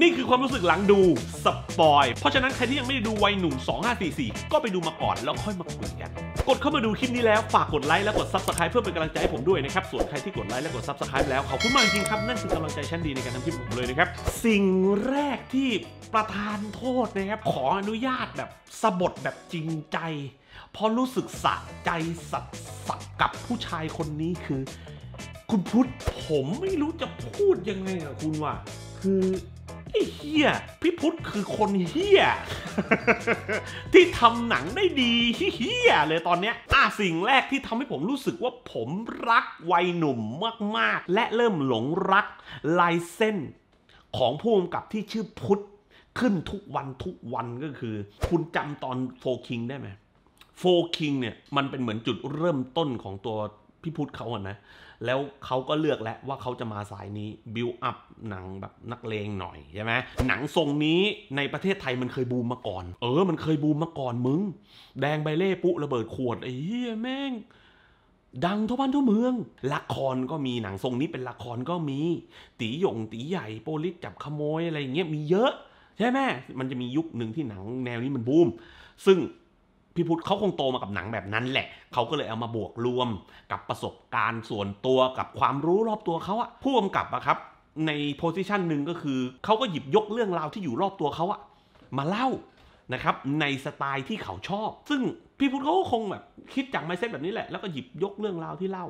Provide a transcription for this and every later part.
นี่คือความรู้สึกหลังดูสปอย เพราะฉะนั้นใครที่ยังไม่ได้ดูวัยหนุ่ม 2544 ก็ไปดูมาก่อนแล้วค่อยมาคุยกัน กดเข้ามาดูคลิปนี้แล้ว ฝากกดไลค์และกดซับสไคร b ์เพื่อเป็นกำลังใจให้ผมด้วยนะครับส่วนใครที่กดไลค์และกดซับสไคร b ์แล้ว ขอบคุณมากจริงครับ นั่นคือกำลังใจชั้นดีในการทำคลิปผมเลยนะครับสิ่งแรกที่ประธานโทษนะครับขออนุญาตแบบสบดแบบจริงใจเพราะรู้สึกสะใจสับสับกับผู้ชายคนนี้คือ คุณพุทธผมไม่รู้จะพูดยังไงกับคุณว่ะคือไอ้เฮียพี่พุทธคือคนเฮียที่ทำหนังได้ดีเฮียเลยตอนเนี้ย อ่ะสิ่งแรกที่ทำให้ผมรู้สึกว่าผมรักวัยหนุ่มมากๆ และเริ่มหลงรักลายเส้นของผู้กำกับที่ชื่อพุทธขึ้นทุกวันทุกวันก็คือ คุณจำตอนโฟคิงได้ไหมโฟคิงเนี่ยมันเป็นเหมือนจุดเริ่มต้นของตัวพี่พุทธเขาอะนะแล้วเขาก็เลือกแล้วว่าเขาจะมาสายนี้ บิวอัพหนังแบบนักเลงหน่อยใช่ไหมหนังทรงนี้ในประเทศไทยมันเคยบูมมาก่อน เออมันเคยบูมมาก่อนมึงแดงใบเล่ปุระเบิดขวดไอ้เหี้ยแม่ง ดังทั่วบ้านทั่วเมือง ละครก็มีหนังทรงนี้เป็นละครก็มีตีหยง ตีใหญ่โปลิสจับขโมยอะไรเงี้ยมีเยอะใช่ไหมมันจะมียุคหนึ่งที่หนังแนวนี้มันบูมซึ่งพี่พุทธเขาคงโตมากับหนังแบบนั้นแหละ เขาก็เลยเอามาบวกรวมกับประสบการณ์ส่วนตัวกับความรู้รอบตัวเขาอะผู้กำกับอะครับ ในโพสิชันหนึ่งก็คือ เขาก็หยิบยกเรื่องราวที่อยู่รอบตัวเขาอะมาเล่านะครับในสไตล์ที่เขาชอบ ซึ่งพี่พุทธเขาคงแบบคิดจากไมเซ็ตแบบนี้แหละ แล้วก็หยิบยกเรื่องราวที่เล่า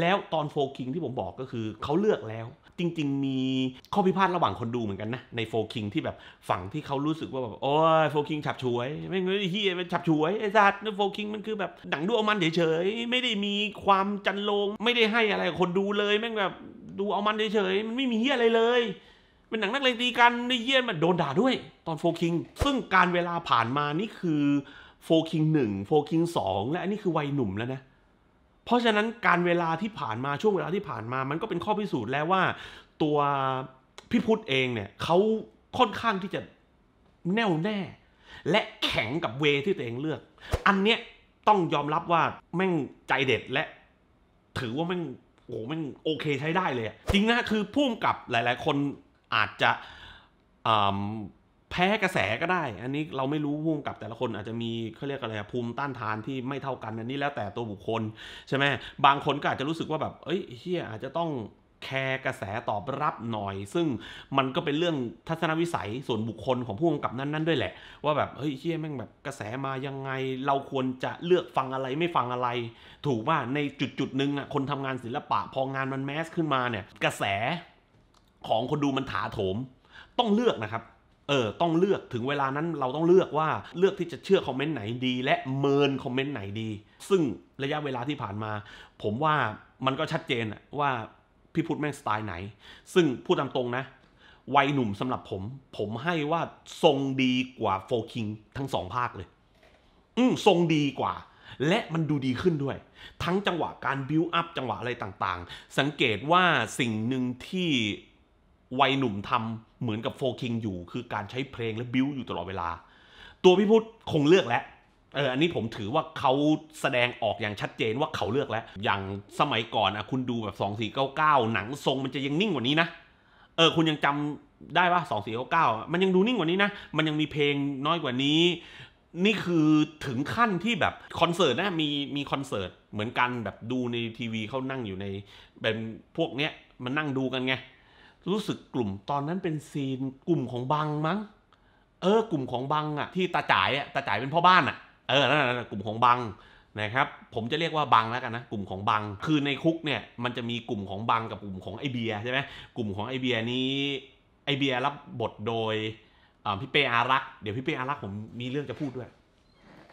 แล้วตอนโฟกิงที่ผมบอกก็คือเขาเลือกแล้วจริงๆ มีข้อพิพาทระหว่างคนดูเหมือนกันนะ ในโฟกิงที่แบบฝั่งที่เขารู้สึกว่าแบบโอ้ยโฟกิงฉับฉวยไม่ไม้เฮียมันฉับฉวยไอ้สัตว์โฟกิงมันคือแบบ ดัังดูเอามันเฉยๆ ไม่ได้มีความจันลง ไม่ได้ให้อะไรคนดูเลยแม่งแบบดูเอามันเฉยๆมันไม่มีเฮียอะไรเลยเป็นหนังนักเลงตีกันในเยี่ยนมันโดน ด่าด้วยตอนโฟคิงซึ่งการเวลาผ่านมานี่คือโฟคิงหนึ่งโฟคิงสองและอันนี้คือวัยหนุ่มแล้วนะ เพราะฉะนั้นการเวลาที่ผ่านมาช่วงเวลาที่ผ่านมา มันก็เป็นข้อพิสูจน์แล้วว่า ตัวพี่พุทธเองเนี่ยเขาค่อนข้างที่จะแน่วแน่ และแข็งกับเว ที่ตัวเองเลือก อันเนี้ยต้องยอมรับว่าแม่งใจเด็ดและ ถือว่าแม่งโอ้แม่งโอเคใช้ได้เลยจริงนะคือพุ่มกับหลาย ๆ คนอาจจะแพ้กระแสก็ได้ อันนี้เราไม่รู้่งกับแต่ละคนอาจจะมีเขาเรียกอะไรภูมิต้านทานที่ไม่เท่ากัน อันนี้แล้วแต่ตัวบุคคล ใช่ไหมบางคนก็อาจจะรู้สึกว่าแบบเอ้ยเฮียอาจจะต้องแคร์กระแสตอบรับหน่อย ซึ่งมันก็เป็นเรื่องทัศนวิสัยส่วนบุคคลของผู้กำกับนั้นๆด้วยแหละ ว่าแบบเฮ้ยเฮียแม่งแบบกระแสมายังไง เราควรจะเลือกฟังอะไรไม่ฟังอะไร ถูกว่าในจุดจุดนึ่งอ่ะคนทำงานศิลปะพองานมันแมสขึ้นมาเนี่ยกระแสของคนดูมันถาโถม ต้องเลือกนะครับ เออต้องเลือกถึงเวลานั้นเราต้องเลือกว่าเลือกที่จะเชื่อคอมเมนต์ไหนดี และเมินคอมเมนต์ไหนดี ซึ่งระยะเวลาที่ผ่านมา ผมว่ามันก็ชัดเจนว่า พี่พุทธแม่งสไตล์ไหน ซึ่งพูดตามตรงนะวัยหนุ่มสำหรับผม ผมให้ว่าทรงดีกว่าโฟคิงทั้งสองภาคเลย อืมทรงดีกว่า และมันดูดีขึ้นด้วย ทั้งจังหวะการบิวอัพจังหวะอะไรต่างๆ สังเกตว่าสิ่งหนึ่งที่วัยหนุ่มทำเหมือนกับโฟคิงอยู่คือการใช้เพลงและบิวอยู่ตลอดเวลา ตัวพี่พุทธคงเลือกแล้วเอออันนี้ผมถือว่าเขาแสดงออกอย่างชัดเจนว่าเขาเลือกแล้ว อย่างสมัยก่อนอะคุณดูแบบ 2499 หนังทรงมันจะยังนิ่งกว่านี้นะเออคุณยังจำได้ปะ2499มันยังดูนิ่งกว่านี้นะ มันยังมีเพลงน้อยกว่านี้ นี่คือถึงขั้นที่แบบคอนเสิร์ตนะมีมีคอนเสิร์ตเหมือนกันแบบดูในทีวีเขานั่งอยู่ในแบบพวกเนี้ยมันนั่งดูกันไงรู้สึกกลุ่มตอนนั้นเป็นซีนกลุ่มของ บังมั้งเออ กลุ่มของ บังอ่ะที่ตาจ่ายอ่ะตาจ่ายเป็นพ่อบ้านอ่ะเออนั่นนะกลุ่มของบังนะครับ ผมจะเรียกว่าบังแล้วกันนะกลุ่มของบังคือในคุกเนี่ยมันจะมีกลุ่มของบังกับกลุ่มของไอเบียใช่ไหมกลุ่มของไอเบียนี้ไอเบียรับบทโดยพี่เปอารักเดี๋ยวพี่เปอารักผมมีเรื่องจะพูดด้วย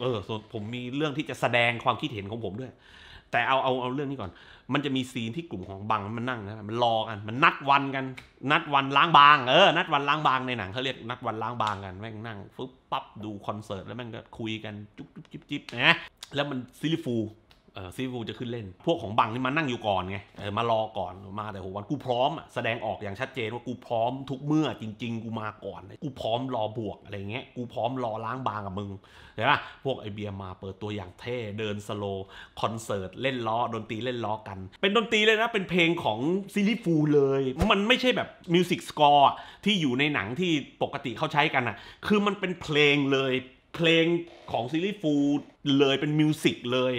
เออผมมีเรื่องที่จะแสดงความคิดเห็นของผมด้วยแต่เอาเอาเอาเรื่องนี้ก่อน มันจะมีซีนที่กลุ่มของบังมันนั่งนะ มันรอกัน มันนัดวันกัน นัดวันล้างบาง เออ นัดวันล้างบางในหนังเขาเรียกนัดวันล้างบางกัน แม่งนั่งฟึบปั๊บดูคอนเสิร์ตแล้วแม่งก็คุยกันจุ๊บจุ๊บจิ๊บจิ๊บนะ แล้วมันซิลิฟูซีฟูจะขึ้นเล่น พวกของบังนี่มานั่งอยู่ก่อนไงเออมารอก่อน มาแต่โหวันกูพร้อมอ่ะ แสดงออกอย่างชัดเจนว่ากูพร้อม ทุกเมื่อจริง ๆ กูมาก่อน กูพร้อมรอบวกอะไรเงี้ย กูพร้อมรอล้างบางกับมึง เห็นปะพวกไอเบียมาเปิดตัวอย่างเท่ เดินสโล คอนเสิร์ต เล่นล้อ ดนตรีเล่นล้อกัน เป็นดนตรีเลยนะ เป็นเพลงของซีรีฟูเลย มันไม่ใช่แบบมิวสิกสกอร์ที่อยู่ในหนังที่ปกติเขาใช้กันอะคือมันเป็นเพลงเลย เพลงของซีรีส์ฟูเลย เป็นมิวสิกเลย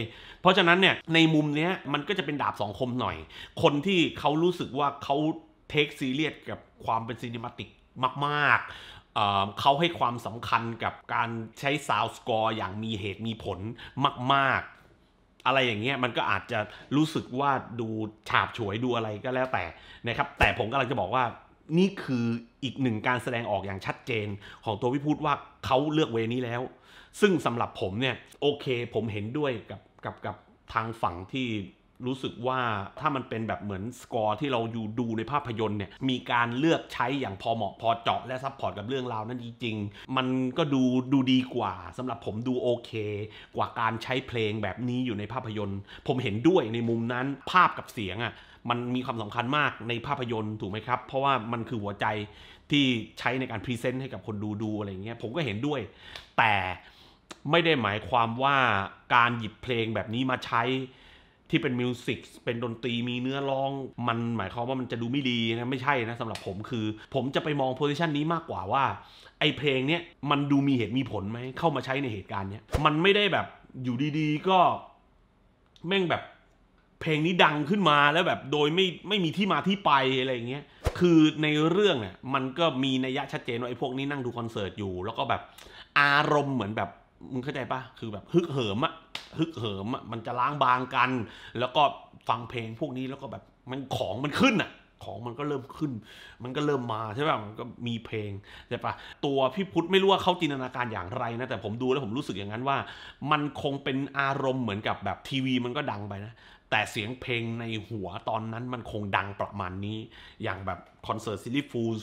เพราะฉะนั้นเนี่ย ในมุมเนี้ยมันก็จะเป็นดาบสองคมหน่อย คนที่เขารู้สึกว่าเขาเทคซีเรียสกับความเป็นซีนิมาติกมาก ๆเขาให้ความสำคัญกับการใช้ซาวสกอร์อย่างมีเหตุมีผลมาก ๆ อะไรอย่างเงี้ยมันก็อาจจะรู้สึกว่าดูฉาบฉวยดูอะไรก็แล้วแต่นะครับแต่ผมกำลังจะบอกว่า นี่คืออีกหนึ่งการแสดงออกอย่างชัดเจนของตัววิพูดว่าเขาเลือกเวนี้แล้ว ซึ่งสำหรับผมเนี่ยโอเคผมเห็นด้วยกับกับกับทางฝั่งที่รู้สึกว่าถ้ามันเป็นแบบเหมือนสกอร์ที่เราอยู่ดูในภาพยนตร์เนี่ยมีการเลือกใช้อย่างพอเหมาะพอเจาะและซัพพอร์ตกับเรื่องราวนั้นจริงๆมันก็ดูดูดีกว่า สำหรับผมดูโอเคกว่าการใช้เพลงแบบนี้อยู่ในภาพยนตร์ ผมเห็นด้วยในมุมนั้นภาพกับเสียงอะ่ะมันมีความสำคัญมากในภาพยนตร์ถูกไหมครับ เพราะว่ามันคือหัวใจที่ใช้ในการพรีเซนต์ให้กับคนดูดูอะไรเงี้ยผมก็เห็นด้วย แต่ไม่ได้หมายความว่าการหยิบเพลงแบบนี้มาใช้ที่เป็นมิวสิกเป็นดนตรีมีเนื้อร้อง มันหมายความว่ามันจะดูไม่ดีนะไม่ใช่นะสำหรับผมคือผมจะไปมองโพสิชันนี้มากกว่าว่า ไอ้เพลงเนี้ย มันดูมีเหตุมีผลไหมเข้ามาใช้ในเหตุการณ์เนี้ยมันไม่ได้แบบอยู่ดี ๆ ก็แม่งแบบเพลงนี้ดังขึ้นมาแล้วแบบโดยไม่ไม่มีที่มาที่ไปอะไรอย่างเงี้ยคือในเรื่องเนี่ยมันก็มีนัยยะชัดเจนว่าไอ้พวกนี้นั่งดูคอนเสิร์ตอยู่ แล้วก็แบบอารมณ์เหมือนแบบมึงเข้าใจปะคือแบบฮึกเหิมอะฮึกเหิมอะมันจะล้างบางกัน แล้วก็ฟังเพลงพวกนี้แล้วก็แบบมันของมันขึ้นอะของมันก็เริ่มขึ้น มันก็เริ่มมาใช่ป่ะมันก็มีเพลงใช่ป่ะ ตัวพี่พุทธไม่รู้ว่าเขาจินตนาการอย่างไรนะ แต่ผมดูแล้วผมรู้สึกอย่างนั้นว่า มันคงเป็นอารมณ์เหมือนกับแบบทีวีมันก็ดังไปนะ แต่เสียงเพลงในหัวตอนนั้นมันคงดังประมาณนี้ อย่างแบบคอนเสิร์ตซิลิฟูส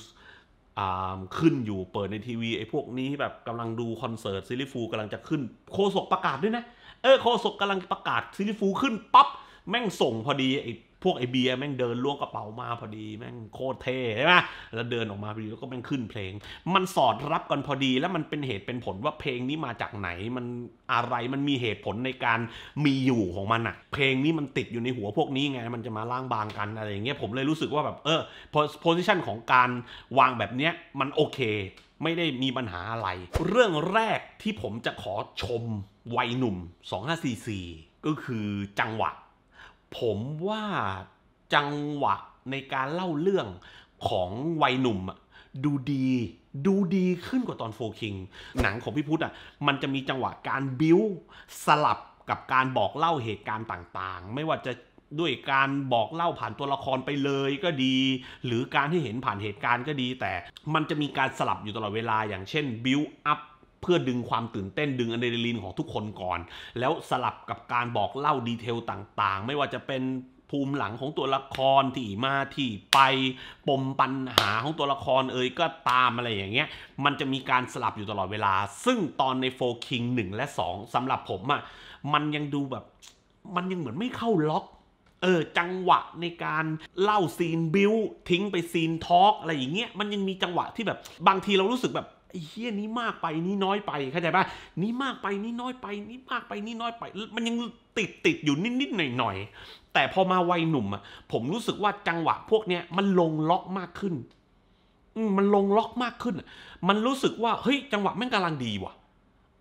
ขึ้นอยู่เปิดในทีวี ไอ้พวกนี้แบบกำลังดูคอนเสิร์ตซิลิฟูกำลังจะขึ้นโคศกประกาศด้วยนะ เออโคศกกำลังประกาศซิลิฟูขึ้นปั๊บ แม่งส่งพอดีไอ้พวกไอเบียแม่งเดินล้วงกระเป๋ามาพอดีแม่งโคตรเท่ใช่ไหมแล้วเดินออกมาพอดีแล้วก็แม่งขึ้นเพลง มันสอดรับกันพอดีแล้วมันเป็นเหตุเป็นผลว่าเพลงนี้มาจากไหนมันอะไรมันมีเหตุผลในการมีอยู่ของมันอะเพลงนี้มันติดอยู่ในหัวพวกนี้ไง มันจะมาล่างบางกันอะไรอย่างเงี้ยผมเลยรู้สึกว่าแบบเออโพสิชันของการวางแบบเนี้ยมันโอเคไม่ได้มีปัญหาอะไร เรื่องแรกที่ผมจะขอชมวัยหนุ่ม 2544 ก็คือจังหวะผมว่าจังหวะในการเล่าเรื่องของวัยหนุ่มดูดี ดูดีขึ้นกว่าตอนโฟคิงหนังของพี่พุทธอ่ะมันจะมีจังหวะการบิ้วสลับกับการบอกเล่าเหตุการณ์ต่างๆ ไม่ว่าจะด้วยการบอกเล่าผ่านตัวละครไปเลยก็ดี หรือการที่เห็นผ่านเหตุการณ์ก็ดี แต่มันจะมีการสลับอยู่ตลอดเวลา อย่างเช่นบิวอัพเพื่อดึงความตื่นเต้นดึงอะดรีนาลีนของทุกคนก่อน แล้วสลับกับการบอกเล่าดีเทลต่างๆ ไม่ว่าจะเป็นภูมิหลังของตัวละคร ที่มาที่ไปปมปัญหาของตัวละครเอ่ยก็ตามอะไรอย่างเงี้ยมันจะมีการสลับอยู่ตลอดเวลาซึ่งตอนในโฟคิงหนึ่งและสองสำหรับผมอะ่ะมันยังดูแบบมันยังเหมือนไม่เข้าล็อกเออจังหวะในการเล่าซีนบิวทิ้งไปซีนทอล์กอะไรอย่างเงี้ยมันยังมีจังหวะที่แบบบางทีเรารู้สึกแบบไอ้เฮี้ยนี้มากไปนี้น้อยไปเข้าใจป่ะนี้มากไปนี้น้อยไป นี้มากไปนี้น้อยไป มันยังติดติดอยู่นิดนิดหน่อยหน่อยแต่พอมาวัยหนุ่มอ่ะผมรู้สึกว่าจังหวะพวกเนี้ยมันลงล็อกมากขึ้นมันลงล็อกมากขึ้นมันรู้สึกว่าเฮ้ยจังหวะแม่งกำลังดีว่ะ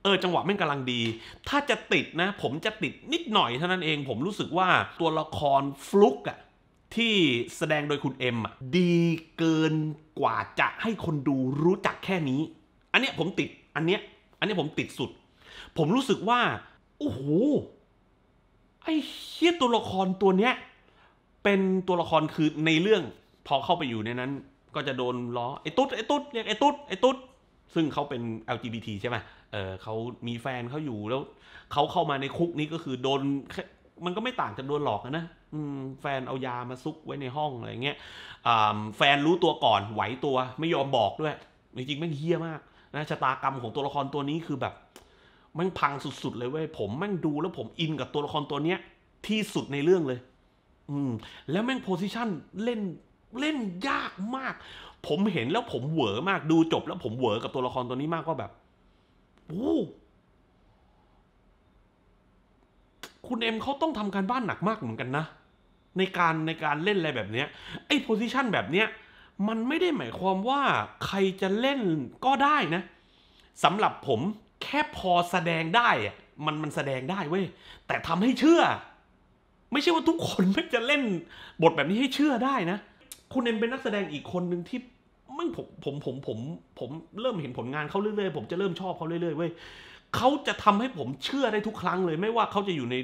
เออจังหวะแม่งกำลังดี ถ้าจะติดนะ ผมจะติดนิดหน่อยเท่านั้นเอง ผมรู้สึกว่าตัวละครฟลุกอะที่แสดงโดยคุณเอ็มอะดีเกินกว่าจะให้คนดูรู้จักแค่นี้อันเนี้ยผมติดอันเนี้ยอันนี้ผมติดสุด ผมรู้สึกว่า โอ้โหไอ้เฮียตัวละครตัวเนี้ย เป็นตัวละครคือในเรื่องพอเข้าไปอยู่ในนั้น ก็จะโดนล้อไอ้ตุ๊ดไอ้ตุ๊ดเรียกไอ้ตุ๊ดไอ้ตุ๊ด ซึ่งเขาเป็น LGBT ใช่ไหมเออเขามีแฟนเขาอยู่แล้ว เขาเข้ามาในคุกนี้ก็คือโดนมันก็ไม่ต่างจากโดนหลอกนะอืมแฟนเอายามาซุกไว้ในห้องอะไรเงี้ยแฟนรู้ตัวก่อนไหวตัว ไม่ยอมบอกด้วยจริงๆแม่งเฮี้ยมากนะชะตากรรมของตัวละครตัวนี้คือแบบมังพังสุดๆ เลยเว้ยผมแม่งดูแล้วผมอินกับตัวละครตัวเนี้ย ที่สุดในเรื่องเลย อืม แล้วแม่งโพสิชันเล่นเล่นยากมาก ผมเห็นแล้วผมเหวอมากดูจบ แล้วผมเหวอกับตัวละครตัวนี้มากว่าแบบโอ้คุณเอ็มเขาต้องทำการบ้านหนักมากเหมือนกันนะในการในการเล่นอะไรแบบเนี้ยไอ้โพสิชันแบบเนี้ยมันไม่ได้หมายความว่าใครจะเล่นก็ได้นะสำหรับผมแค่พอแสดงได้ มันมันแสดงได้เว้ย แต่ทำให้เชื่อ ไม่ใช่ว่าทุกคนไม่จะเล่น บทแบบนี้ให้เชื่อได้นะ คุณเอ็มเป็นนักแสดงอีกคนหนึ่งที่ไม่ผมผมผมผมผมเริ่มเห็นผลงานเขาเรื่อยๆผมจะเริ่มชอบเขาเรื่อยๆเว้ยเขาจะทำให้ผมเชื่อได้ทุกครั้งเลยไม่ว่าเขาจะอยู่ใน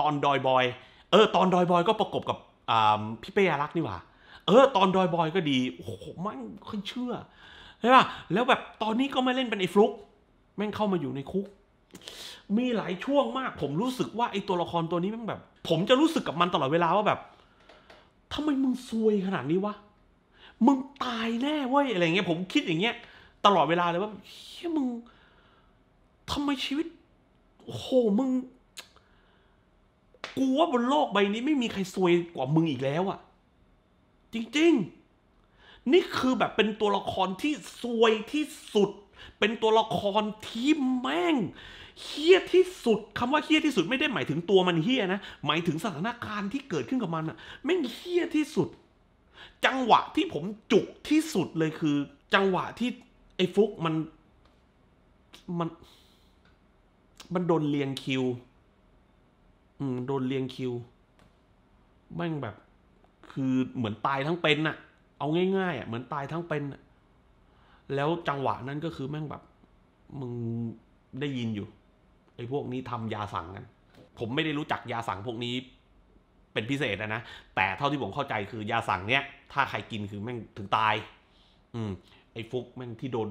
ตอนดอยบอยเออตอนดอยบอย ก็ประกบกับพี่เป้อารักนี่หว่าเออตอน ดอยบอยก็ดี โอ้โหมันค่อยเชื่อใช่ป่ะ แล้วแบบตอนนี้ก็มาเล่นเป็น ไอ้ฟลุกแม่งเข้ามาอยู่ในคุก มีหลายช่วงมาก ผมรู้สึกว่า ไอ้ ตัว ละครตัวนี้แม่งแบบ ผมจะรู้สึกกับมันตลอดเวลาว่าแบบทำไม มึงซวยขนาดนี้ วะ มึงตาย แน่เว้ย อะไรเงี้ย ผมคิดอย่างเงี้ย ตลอดเวลาเลยว่าเฮ้ยมึงทำไมชีวิตโอ้โหมึงกูว่าบนโลกใบนี้ ไม่มีใครซวยกว่ามึงอีกแล้วอะจริงๆ นี่คือแบบเป็นตัวละครที่ซวยที่สุด เป็นตัวละครที่แม่งเฮี้ยที่สุด คำว่าเฮี้ยที่สุดไม่ได้หมายถึงตัวมันเฮี้ยนะ หมายถึงสถานการณ์ที่เกิดขึ้นกับมันอะแม่งเฮี้ยที่สุด จังหวะที่ผมจุกที่สุดเลยคือ จังหวะที่ไอ้ฟุกมันมันมัน โดนเลียงคิว อืมโดนเลียงคิว แม่งแบบคือเหมือนตายทั้งเป็นน่ะ เอาง่ายๆอ่ะ เหมือนตายทั้งเป็น แล้วจังหวะนั้นก็คือแม่งแบบ มึงได้ยินอยู่ ไอ้พวกนี้ทำยาสั่งกันผมไม่ได้รู้จักยาสั่งพวกนี้เป็นพิเศษนะนะ แต่เท่าที่ผมเข้าใจคือ ยาสั่งเนี้ยถ้าใครกินคือแม่งถึงตาย อืม ไอ้ฟุกแม่งที่โดน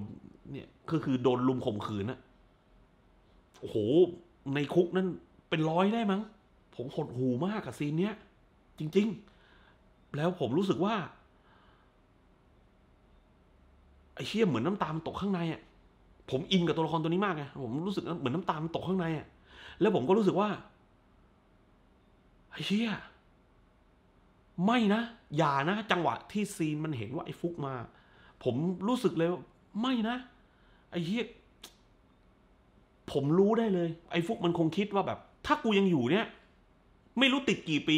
เนี่ยก็คือโดนลุมข่มขืนอะโอ้โห ในคุกนั้น เป็นร้อยได้มั้ง ผมหดหูมากกับซีนเนี้ยจริง ๆแล้วผมรู้สึกว่าไอ้เชี่ยเหมือนน้ำตามตกข้างในอ่ะผมอินกับตัวละครตัวนี้มากไงผมรู้สึก เหมือนน้ำตามตกข้างในอ่ะแล้วผมก็รู้สึกว่า ไอ้เชี่ยไม่นะอย่านะจังหวะที่ซีนมันเห็นว่าไอ้ฟุกมา ผมรู้สึกเลยไม่นะไอ้เชี่ยผมรู้ได้เลย ไอ้ฟุกมันคงคิดว่าแบบ ถ้ากูยังอยู่เนี่ย ไม่รู้ติดกี่ปี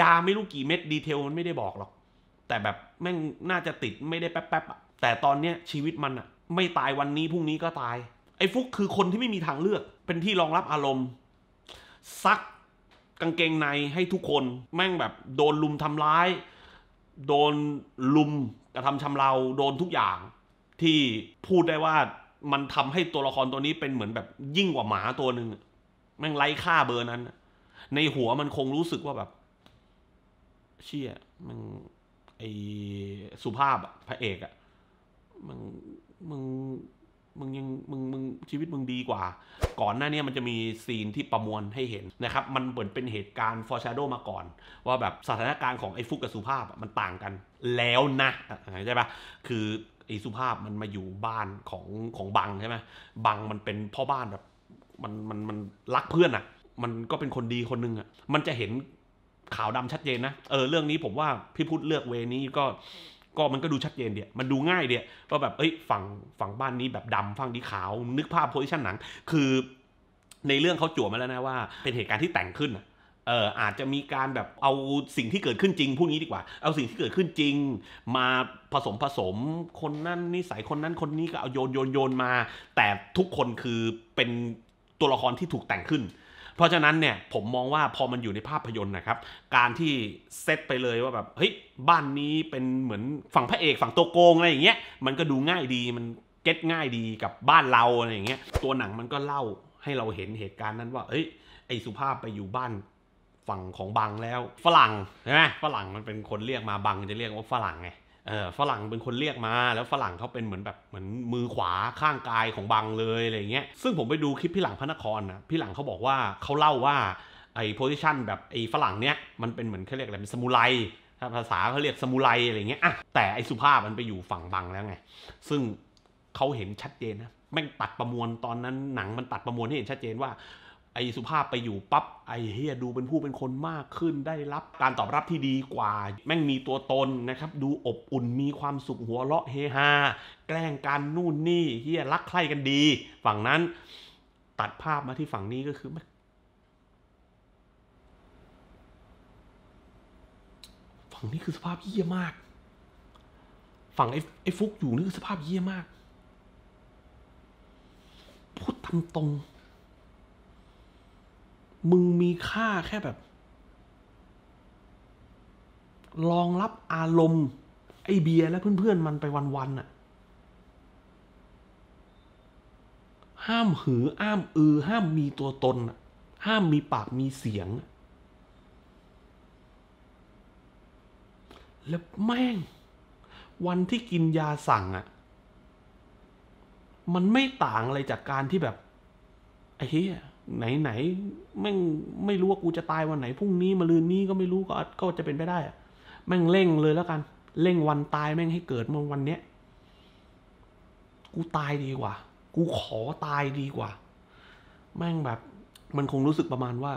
ยาไม่รู้กี่เม็ดดีเทลมันไม่ได้บอกหรอก แต่แบบ แม่งน่าจะติดไม่ได้แป๊บๆอะแต่ตอนเนี้ยชีวิตมันอะไม่ตายวันนี้พรุ่งนี้ก็ตาย ไอ้ฟุกคือคนที่ไม่มีทางเลือก เป็นที่รองรับอารมณ์ ซักกางเกงในให้ทุกคน แม่งแบบโดนลุมทำร้าย โดนลุมกระทำชำเราโดนทุกอย่าง ที่พูดได้ว่ามันทำให้ตัวละครตัวนี้เป็นเหมือนแบบยิ่งกว่าหมาตัวหนึ่งแม่งไร้ค่าเบอร์นั้นในหัวมันคงรู้สึกว่าแบบเชี่ยมึงไอสุภาพอะพระเอกอะมึงมึงมึงยังมึงมึงชีวิตมึงดีกว่า ก่อนหน้านี้มันจะมีซีนที่ประมวลให้เห็นนะครับ มันเหมือนเป็นเหตุการณ์ฟอร์ชาโดมาก่อน ว่าแบบสถานการณ์ของไอ้ฟุกกับสุภาพมันต่างกันแล้วนะใช่ปะคือ ไอ้สุภาพมันมาอยู่บ้านของของบังใช่ไหมบังมันเป็นพ่อบ้านแบบมันมันมันรักเพื่อนอะ่ะมันก็เป็นคนดีคนนึงอะ่ะมันจะเห็นขาวดำชัดเจนนะ เออเรื่องนี้ผมว่าพี่พุทธเลือกเวนี้ก็ก็มันก็ดูชัดเจนเดียมันดูง่ายเดียว่าแบบเอ้ยฝั่งฝั่งบ้านนี้แบบดำฝั่งนี้ขาวนึกภาพโพสิชันหนังคือ ในเรื่องเขาจั่วมาแล้วนะว่าเป็นเหตุการณ์ที่แต่งขึ้นเอออาจจะมีการแบบเอาสิ่งที่เกิดขึ้นจริงพูดงี้ดีกว่าเอาสิ่งที่เกิดขึ้นจริง มาผสมผสมคนนั่นนิสัยคนนั้นคนนี้ก็เอาโยนโยนโยนมา แต่ทุกคนคือเป็นตัวละครที่ถูกแต่งขึ้นเพราะฉะนั้นเนี่ยผมมองว่าพอมันอยู่ในภาพยนตร์นะครับ การที่เซตไปเลยว่าแบบเฮ้ยบ้านนี้เป็นเหมือนฝั่งพระเอกฝั่งตัวโกงอะไรอย่างเงี้ยมันก็ดูง่ายดีมันเก็ตง่ายดีกับบ้านเราอะไรอย่างเงี้ยตัวหนังมันก็เล่าให้เราเห็นเหตุการณ์นั้นว่าเอ้ยไอสุภาพไปอยู่บ้านฝั่งของบังแล้วฝรั่งใช่ไหมฝรั่งมันเป็นคนเรียกมาบังจะเรียกว่าฝรั่งไงฝรั่งเป็นคนเรียกมา แล้วฝรั่งเขาเป็นเหมือนแบบเหมือนมือขวาข้างกายของบังเลยอะไรเงี้ย ซึ่งผมไปดูคลิปพี่หลังพระนครนะพี่หลังเขาบอกว่าเขาเล่าว่าไอ้โพสิชันแบบไอ้ฝรั่งเนี้ยมันเป็นเหมือนเขาเรียกอะไรเป็นสมุไรถ้าภาษาเขาเรียกสมุไรอะไรเงี้ยอะแต่ไอ้สุภาพมันไปอยู่ฝั่งบังแล้วไงซึ่งเขาเห็นชัดเจนนะแม่งตัดประมวลตอนนั้นหนังมันตัดประมวลให้เห็นชัดเจนว่าไอสุภาพไปอยู่ปับ๊บไอเฮียดูเป็นผู้เป็นคนมากขึ้นได้รับ การตอบรับที่ดีกว่า แม่งมีตัวตนนะครับ ดูอบอุ่นมีความสุขหัวเราะเฮฮาแกล้งการนู่นนี่เฮียรักใคร่กันดี ฝั่งนั้น ตัดภาพมาที่ฝั่งนี้ก็คือฝั่งนี้คือสภาพเยี่ยมาก ฝั่งไอ้ฟุกอยู่นี่คือสภาพเยี่ยมากพูดตามตรงมึงมีค่าแค่แบบ ลองรับอารมณ์ ไอเบียและเพื่อนๆ มันไปวันๆน่ะ ห้ามหืออ้ามอือ ห้ามมีตัวตนห้ามมีปากมีเสียงแล้วแม่ง วันที่กินยาสั่งอะ่ะ มันไม่ต่างอะไรจากการที่แบบ ไอ้เหี้ยไหนไหนแม่งไม่รู้ว่ากูจะตายวันไหนพรุ่งนี้มาลืนนี้ก็ไม่รู้ก็ก็จะเป็นไปได้อะแม่งเร่งเลยแล้วกันเร่งวันตาย แม่งให้เกิดเมื่อวันเนี้ยกูตายดีกว่า กูขอตายดีกว่า แม่งแบบมันคงรู้สึกประมาณว่า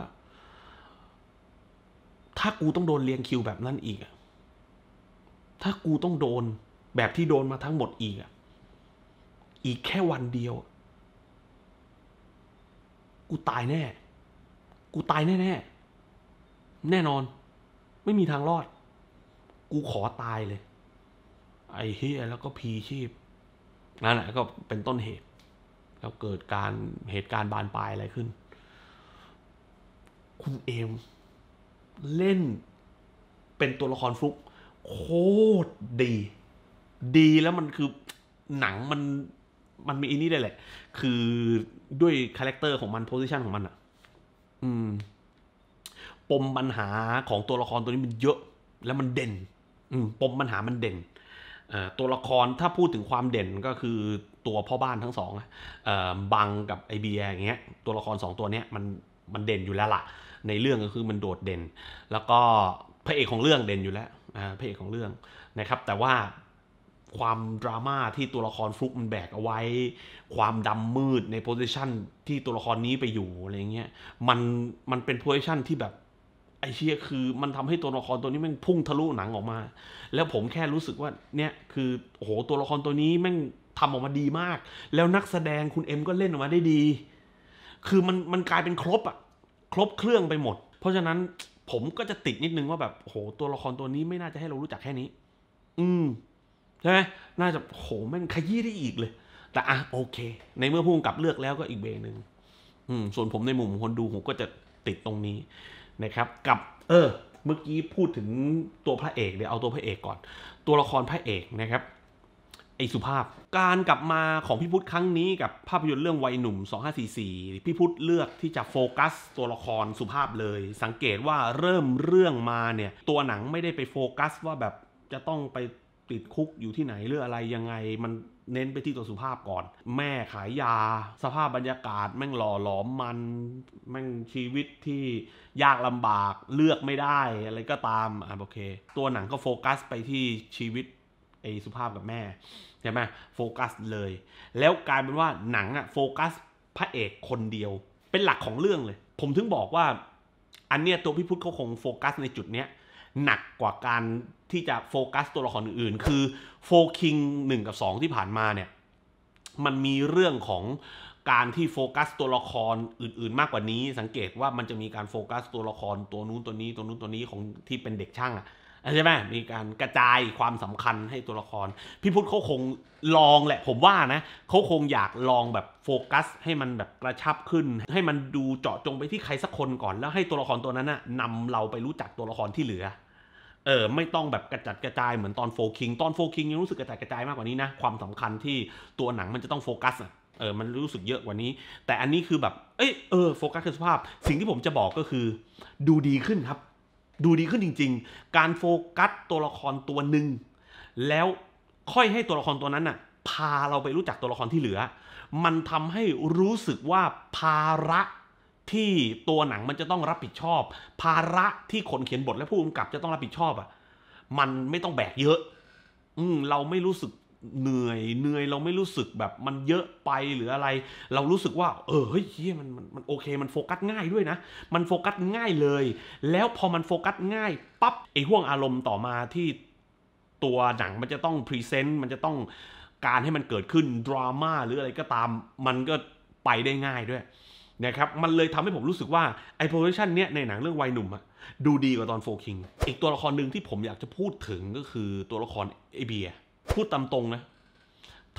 ถ้ากูต้องโดนเรียงคิวแบบนั้นอีกถ้ากูต้องโดนแบบที่โดนมาทั้งหมดอีกอีกแค่วันเดียวกูตายแน่ กูตายแน่แน่แน่นอน ไม่มีทางรอด กูขอตายเลย ไอ้เฮียแล้วก็พีชีพนั่นแหละก็เป็นต้นเหตุ แล้วเกิดการเหตุการณ์บานปลายอะไรขึ้น คุณเอม เล่น เป็นตัวละครฟลุกโคตรดี ดีแล้วมันคือหนังมันมันมีอินี่ได้แหละ คือด้วยคาแรคเตอร์ของมันโพสิชันของมันอะ่ะอืม ปมปัญหาของตัวละครตัวนี้มันเยอะแล้วมันเด่น อืมปมปัญหามันเด่นตัวละครถ้าพูดถึงความเด่นก็คือตัวพ่อบ้านทั้งสองบังกับไอเบียอย่างเงี้ย ตัวละครสองตัวเนี้ยมันมันเด่นอยู่แล้วละ่ะ ในเรื่องก็คือมันโดดเด่น แล้วก็พระเอกของเรื่องเด่นอยู่แล้วพระเอกของเรื่องนะครับ แต่ว่าความดราม่าที่ตัวละครฟลุกมันแบกเอาไว้ความดำมืดในโพสิชันที่ตัวละครนี้ไปอยู่อะไรเงี้ยมันมันเป็นโพสิชันที่แบบไอเชียคือ มันทำให้ตัวละครตัวนี้แม่งพุ่งทะลุหนังออกมา แล้วผมแค่รู้สึกว่า เนี่ยคือโอ้โห ตัวละครตัวนี้แม่งทำออกมาดีมาก แล้วนักแสดงคุณเอ็มก็เล่นออกมาได้ดี คือมันมันกลายเป็นครบอะครบเครื่องไปหมด เพราะฉะนั้นผมก็จะติดนิดนึงว่าแบบโอ้โหตัวละครตัวนี้ไม่น่าจะให้เรารู้จักแค่นี้ อืมใช่ไหมน่าจะโหแม่งขยี้ได้อีกเลย แต่อ่ะโอเค ในเมื่อพุ่งกับเลือกแล้วก็อีกเบรหนึ่งอืมส่วนผมในมุมคนดูผมก็จะติดตรงนี้นะครับ กับ เออ เมื่อกี้พูดถึงตัวพระเอกเดี๋ยวเอาตัวพระเอกก่อน ตัวละครพระเอกนะครับไอสุภาพ การกลับมาของพี่พุทธครั้งนี้กับภาพยนตร์เรื่องวัยหนุ่ม 2544 พี่พุทธเลือกที่จะโฟกัส ตัวละครสุภาพเลย สังเกตว่าเริ่มเรื่องมาเนี่ย ตัวหนังไม่ได้ไปโฟกัส ว่าแบบจะต้องไปติดคุกอยู่ที่ไหนหรืออะไรยังไงมันเน้นไปที่ตัวสุภาพก่อน แม่ขายยาสภาพบรรยากาศแม่งหล่อหลอมมันแม่งชีวิตที่ยากลำบากเลือกไม่ได้อะไรก็ตามอ่ะโอเค ตัวหนังก็โฟกัสไปที่ชีวิตไอ้สุภาพกับแม่ใช่ไหมโฟกัสเลยแล้วกลายเป็นว่าหนังอะโฟกัสพระเอกคนเดียว เป็นหลักของเรื่องเลย ผมถึงบอกว่าอันเนี้ยตัวพี่พุทธเขาคงโฟกัสในจุดเนี้ยหนักกว่าการที่จะโฟกัสตัวละครอื่นๆ คือโฟคิงหนึ่งกับสองที่ผ่านมาเนี่ย มันมีเรื่องของการที่โฟกัสตัวละครอื่นๆ มากกว่านี้ สังเกตว่ามันจะมีการโฟกัสตัวละครตัวนู้นตัวนี้ตัวนู้นตัวนี้ของที่เป็นเด็กช่างอะใช่ไหมมีการกระจายความสำคัญให้ตัวละคร พี่พุทธเขาคงลองแหละ ผมว่านะเขาคงอยากลองแบบโฟกัสให้มันแบบกระชับขึ้น ให้มันดูเจาะจงไปที่ใครสักคนก่อน แล้วให้ตัวละครตัวนั้นนะนำเราไปรู้จักตัวละครที่เหลือเออไม่ต้องแบบกระจัดกระจายเหมือนตอนโฟกิงตอนโฟกิงยังรู้สึกกระจัดกระจายมากกว่านี้นะความสำคัญที่ตัวหนังมันจะต้องโฟกัสอ่ะเออมันรู้สึกเยอะกว่านี้ แต่อันนี้คือแบบ เอเออโฟกัสคือสภาพ สิ่งที่ผมจะบอกก็คือดูดีขึ้นครับ ดูดีขึ้นจริงๆ การโฟกัสตัวละครตัวหนึ่งแล้วค่อยให้ตัวละครตัวนั้นน่ะพาเราไปรู้จักตัวละครที่เหลือ มันทำให้รู้สึกว่าภาระที่ตัวหนังมันจะต้องรับผิดชอบ ภาระที่คนเขียนบทและผู้กำกับ จะต้องรับผิดชอบอ่ะมันไม่ต้องแบกเยอะ อืมเราไม่รู้สึกเหนื่อยเหนื่อยเราไม่รู้สึกแบบมันเยอะไปหรืออะไร เรารู้สึกว่า เออเฮ้ยมันมันมันโอเคมันโฟกัสง่ายด้วยนะ มันโฟกัสง่ายเลย แล้วพอมันโฟกัสง่ายปั๊บไอ้ห่วงอารมณ์ต่อมาที่ ตัวหนังมันจะต้องพรีเซนต์มันจะต้องการให้มันเกิดขึ้นดราม่าหรืออะไรก็ตามมันก็ไปได้ง่ายด้วยนะครับ มันเลยทำให้ผมรู้สึกว่า ไอโพซิชันเนี้ยในหนังเรื่องวัยหนุ่มอะดูดีกว่าตอนโฟกิง อีกตัวละครหนึ่งที่ผมอยากจะพูดถึงก็คือตัวละครไอเบีย พูดตามตรงนะ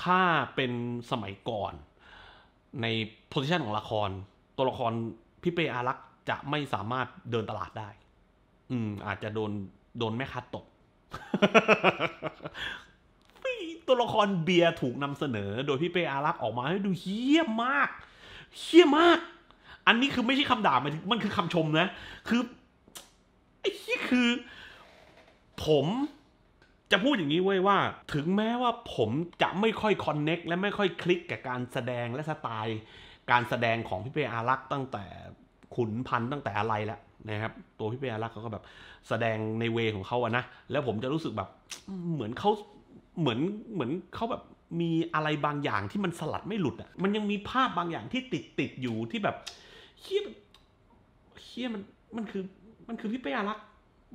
ถ้าเป็นสมัยก่อน ในโพซิชันของละคร ตัวละครพี่เปอารักษ์ จะไม่สามารถเดินตลาดได้ อืมอาจจะโดนโดนแม่ค้าตกตัวละครเบียร์ถูกนำเสนอโดยพี่เปอารักษ์ออกมาให้ดูเยี่ยมากเฮี้ยมาก อันนี้คือไม่ใช่คำด่ามันมันคือคำชมนะ คือไอ้ที่คือ ผมจะพูดอย่างนี้ไว้ว่า ถึงแม้ว่าผมจะไม่ค่อยคอนเน็กและไม่ค่อยคลิก กับการแสดงและสไตล์ การแสดงของพี่เปอารักษ์ตั้งแต่ขุนพันตั้งแต่อะไรแล้วนะครับ ตัวพี่เปอารักษ์เขาก็แบบแสดงในเวของเขาอะนะแล้วผมจะรู้สึกแบบเหมือนเขาเหมือนเหมือนเขาแบบมีอะไรบางอย่างที่มันสลัดไม่หลุดอ่ะมันยังมีภาพบางอย่างที่ติดติดอยู่ที่แบบเฮียเฮียมันมันคือมันคือพี่เป้อารัก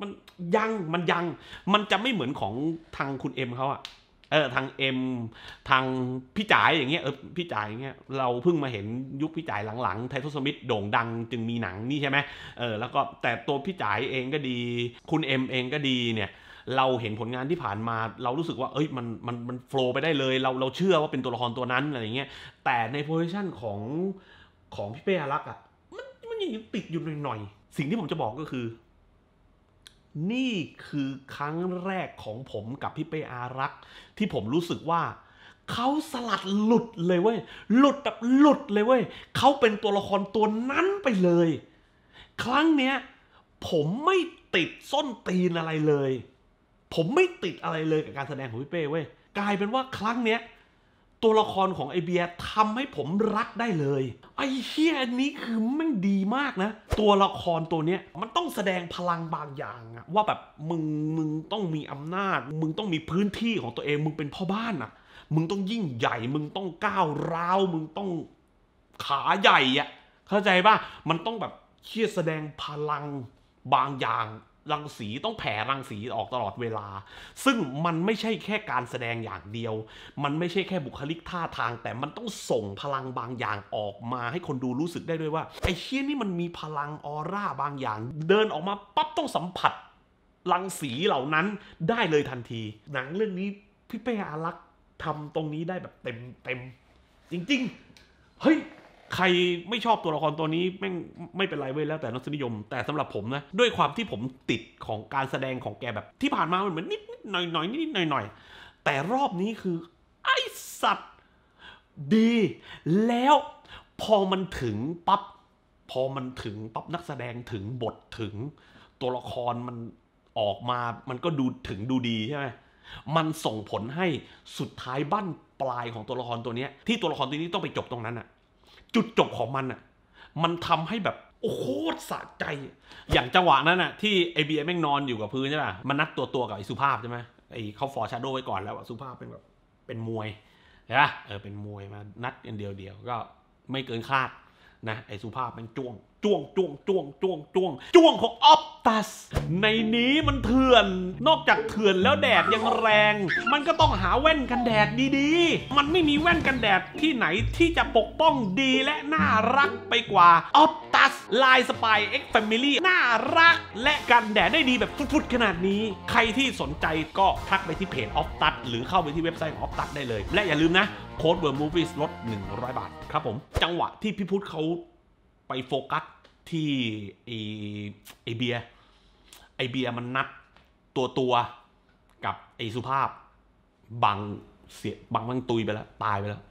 มันยังมันยัง มันจะไม่เหมือนของทางคุณเอ็มเขาอะเออทางเอ็มทางพี่จ๋ายอย่างเงี้ยเออพี่จ๋ายอย่างเงี้ยเราเพิ่งมาเห็นยุคพี่จ๋ายหลังๆไททอสมิธโด่งดังจึงมีหนังนี่ใช่ไหมเออแล้วก็แต่ตัวพี่จ๋ายเองก็ดี คุณเอ็มเองก็ดีเนี่ยเราเห็นผลงานที่ผ่านมา เรารู้สึกว่าเอ้ยมันมันมันโฟล์ไปได้เลยเราเราเชื่อว่าเป็นตัวละครตัวนั้นอะไรเงี้ยแต่ในโพสิชันของของพี่เป้อารักษ์อ่ะมันมันยังติดอยู่หน่อยๆสิ่งที่ผมจะบอกก็คือ นี่คือครั้งแรกของผมกับพี่เป้อารักษ์ ที่ผมรู้สึกว่า เขาสลัดหลุดเลยเว้ยหลุดแบบหลุดเลยเว้ยเขาเป็นตัวละครตัวนั้นไปเลย ครั้งเนี้ยผมไม่ติดส้นตีนอะไรเลยผมไม่ติดอะไรเลยกับการแสดงของพี่เป้เว้ยกลายเป็นว่าครั้งเนี้ยตัวละครของไอเบียทำให้ผมรักได้เลยไอเฮียอันนี้คือไม่ดีมากนะตัวละครตัวเนี้ย มันต้องแสดงพลังบางอย่างอะว่าแบบมึงมึงต้องมีอำนาจ มึงต้องมีพื้นที่ของตัวเองมึงเป็นพ่อบ้านอะมึงต้องยิ่งใหญ่มึงต้องก้าวร้าวมึงต้องขาใหญ่อะเข้าใจป่ะมันต้องแบบเชี่ยแสดงพลังบางอย่างรังสีต้องแผ่รังสีออกตลอดเวลา ซึ่งมันไม่ใช่แค่การแสดงอย่างเดียว มันไม่ใช่แค่บุคลิกท่าทางแต่มันต้องส่งพลังบางอย่างออกมาให้คนดูรู้สึกได้ด้วยว่าไอ้เชี่ยนี่มันมีพลังออร่าบางอย่าง เดินออกมาปั๊บต้องสัมผัสรังสีเหล่านั้นได้เลยทันที หนังเรื่องนี้พี่เป้อารักษ์ทำตรงนี้ได้แบบเต็มเต็มจริงๆ เฮ้ยใครไม่ชอบตัวละครตัวนี้ ไม่ไม่เป็นไรเว้ยแล้ว แต่รสนิยม แต่สำหรับผมนะด้วยความที่ผมติดของการแสดงของแกแบบที่ผ่านมา มันเหมือนนิดหน่อยหน่อยนิดหน่อยหน่อยแต่รอบนี้คือ ไอ้สัตว์ดี แล้วพอมันถึงปับ๊บพอมันถึงปั๊บ นักแสดงถึงบทถึงตัวละครมันออกมา มันก็ดูถึงดูดีใช่ไหมมันส่งผลให้สุดท้ายบั้นปลายของตัวละครตัวนี้ที่ตัวละครตัวนี้ต้องไปจบตรงนั้นอะจุดจบของมันอ่ะ มันทำให้แบบ โอ้โคตรสะใจ อย่างจังหวะนั้นอ่ะ ที่ไอเบียแม่งนอนอยู่กับพื้นใช่ป่ะ มันนัดตัวตัวกับไอสุภาพใช่ไหมไอเขาฟอร์ชาโดไว้ก่อนแล้วสุภาพเป็นแบบ เป็นมวยใช่ป่ะเออเป็นมวยมานัดกันเดียวเดียวก็ไม่เกินคาดนะไอสุภาพแม่งจ้วงจ้วงจ้วงจ้วงจ้วงจ้วงจ้วงของออฟตัสในนี้มันเถื่อน นอกจากเถื่อนแล้วแดดยังแรง มันก็ต้องหาแว่นกันแดดดีๆ มันไม่มีแว่นกันแดดที่ไหนที่จะปกป้องดีและน่ารักไปกว่าออฟตัสลายสปายเอ็กซ์แฟมิลี่น่ารักและกันแดดได้ดีแบบฟุดๆขนาดนี้ ใครที่สนใจก็ทักไปที่เพจออฟตัสหรือเข้าไปที่เว็บไซต์ของออฟตัสได้เลยและอย่าลืมนะโค้ดเวิร์มูฟวี่ลด 100บาทครับผม จังหวะที่พี่พุทธเขาไปโฟกัส ที่ไอไอเบียไอเบียมันนัดตัวตัวกับไอสุภาพบังเสียบังมังตุยไปแล้ว ตายไปแล้ว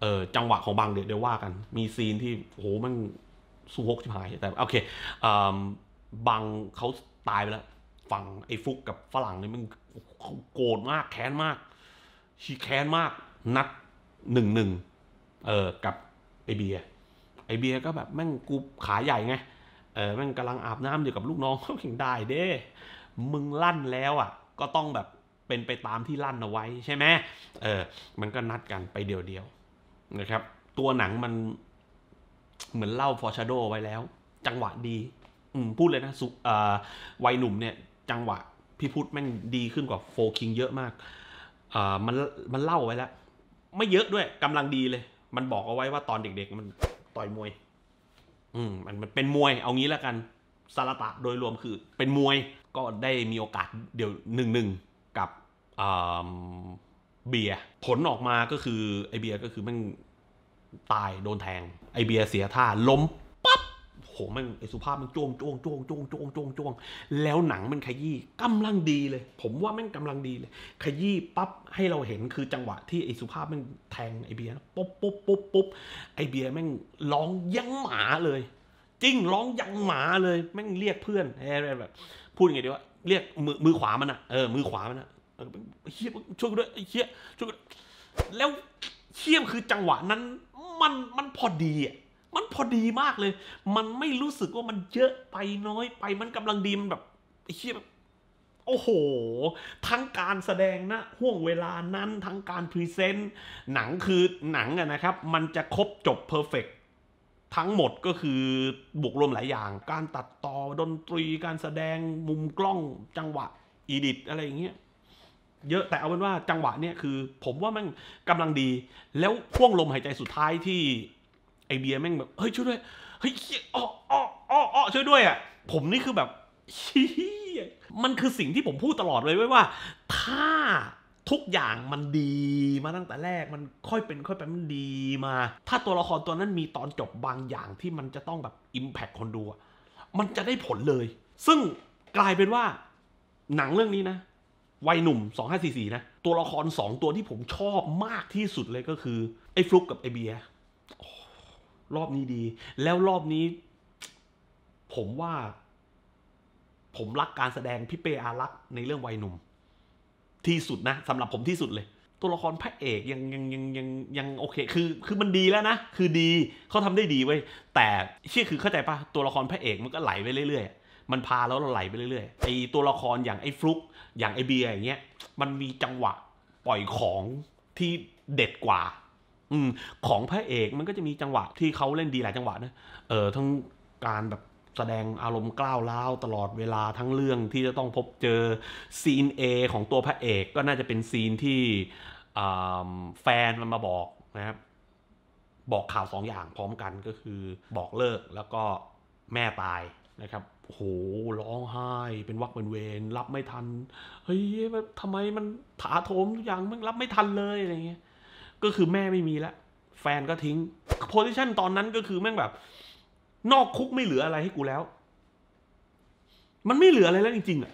เออจังหวะของบัง เดี๋ยวเดี๋ยวว่ากันมีซีนที่โหมันสู้ฮกชิบหายแต่ โอเคอบังเขาตายไปแล้วฝั่งไอ้ฟุกกับฝรั่งนี่มันโกรธมาก แค้นมากชีแค้นมากนัดหนึ่งหนึ่งเออกับไอเบียไอเบียก็แบบแม่งกูขาใหญ่ไง เออแม่งกำลังอาบน้ำอยู่กับลูกน้องเขาแข่งได้เด้ มึงลั่นแล้วอ่ะ ก็ต้องแบบเป็นไปตามที่ลั่นเอาไว้ใช่ไหมเออมันก็นัดกันไปเดียวเดียวนะครับตัวหนังมันเหมือนเล่าฟอร์ชาโดไว้แล้ว จังหวะดีอืมพูดเลยนะสุอ่อวัยหนุ่มเนี่ย จังหวะพี่พูดแม่งดีขึ้นกว่าโฟคิงเยอะมากอ่ามันมันเล่าไว้แล้วไม่เยอะด้วยกำลังดีเลย มันบอกเอาไว้ว่าตอนเด็ก ๆมันต่อยมวย อืมมันมันเป็นมวย เอางี้แล้วกันซาลาตะโดยรวมคือเป็นมวย ก็ได้มีโอกาสเดี๋ยวหนึ่งหนึ่งกับเบียร์ ผลออกมาก็คือไอเบียร์ก็คือมันตายโดนแทง ไอเบียร์เสียท่าล้มโหมันไอสุภาพมันจ้วงจ้วงจ้วงจ้วงจ้วงจ้วงจ้วงแล้วหนังมันขยี้กำลังดีเลย ผมว่ามันกำลังดีเลย ขยี้ปั๊บให้เราเห็นคือจังหวะที่ไอสุภาพมันแทงไอเบียปุ๊บปุ๊บปุ๊บปุ๊บไอเบียแม่งร้องยังหมาเลย จริงร้องยังหมาเลยแม่งเรียกเพื่อนอะไรแบบ พูดยังไงดีวะเรียกมือมือขวามันอะเออมือขวามันอะเฮียช่วยกูด้วยไอเฮียช่วยกแล้วเชี่ยมคือจังหวะนั้นมันมันพอดีอ่ะมันพอดีมากเลย มันไม่รู้สึกว่ามันเยอะไปน้อยไป มันกำลังดีมันแบบเฮียโอ้โห ทั้งการแสดงนะ ห่วงเวลานั้น ทั้งการพรีเซนต์ หนังคือหนังอะนะครับ มันจะครบจบเพอร์เฟกทั้งหมดก็คือบวกรวมหลายอย่าง การตัดต่อดนตรี การแสดงมุมกล้องจังหวะอีดิทอะไรอย่างเงี้ยเยอะแต่เอาเป็นว่าจังหวะเนี่ยคือ ผมว่ามันกำลังดี แล้วพ่วงลมหายใจสุดท้ายที่ไอเบียแม่งแบบเฮ้ยช่วยด้วยเฮ้ยอ้ออ้ออ้อช่วยด้วยอ่ะผมนี่คือแบบมันคือสิ่งที่ผมพูดตลอดเลยว่า ถ้าทุกอย่างมันดีมาตั้งแต่แรกมันค่อยเป็นค่อยไปมันดีมา ถ้าตัวละครตัวนั้นมีตอนจบบางอย่างที่มันจะต้องแบบอิมแพคคนดูมันจะได้ผลเลย ซึ่งกลายเป็นว่า หนังเรื่องนี้นะวัยหนุ่ม 2544นะตัวละคร 2 ตัวที่ผมชอบมากที่สุดเลยก็คือไอ้ฟลุกกับไอเบียรอบนี้ดี แล้วรอบนี้ ผมว่า ผมรักการแสดงพี่เปอารักในเรื่องวัยหนุ่ม ที่สุดนะสำหรับผมที่สุดเลย ตัวละครพระเอกยังยังยังยังยังโอเค คือคือมันดีแล้วนะ คือดี เขาทำได้ดีไว้ แต่เชื่อคือเข้าใจปะตัวละครพระเอก มันก็ไหลไปเรื่อยๆ มันพาแล้วเราไหลไปเรื่อยๆไอตัวละครอย่างไอฟลุกอย่างไอเบียอย่างเงี้ย มันมีจังหวะปล่อยของที่เด็ดกว่าอืมของพระเอกมันก็จะมีจังหวะที่เขาเล่นดีหลายจังหวะนะเออทั้งการแบบแสดงอารมณ์กล้าวเล้าตลอดเวลาทั้งเรื่องที่จะต้องพบเจอซีน A ของตัวพระเอกก็น่าจะเป็นซีนที่แฟนมันมาบอกนะครับ บอกข่าวสองอย่างพร้อมกันก็คือ บอกเลิกแล้วก็แม่ตายนะครับโหร้องไห้ เป็นวักเป็นเวรรับไม่ทันเฮ้ยทำไมมันถาโถมทุกอย่างมึงรับไม่ทันเลยอะไรเงี้ยก็คือแม่ไม่มีแล้วแฟนก็ทิ้งโพสิชันตอนนั้นก็คือแม่งแบบ นอกคุกไม่เหลืออะไรให้กูแล้ว มันไม่เหลืออะไรแล้วจริงๆอ่ะ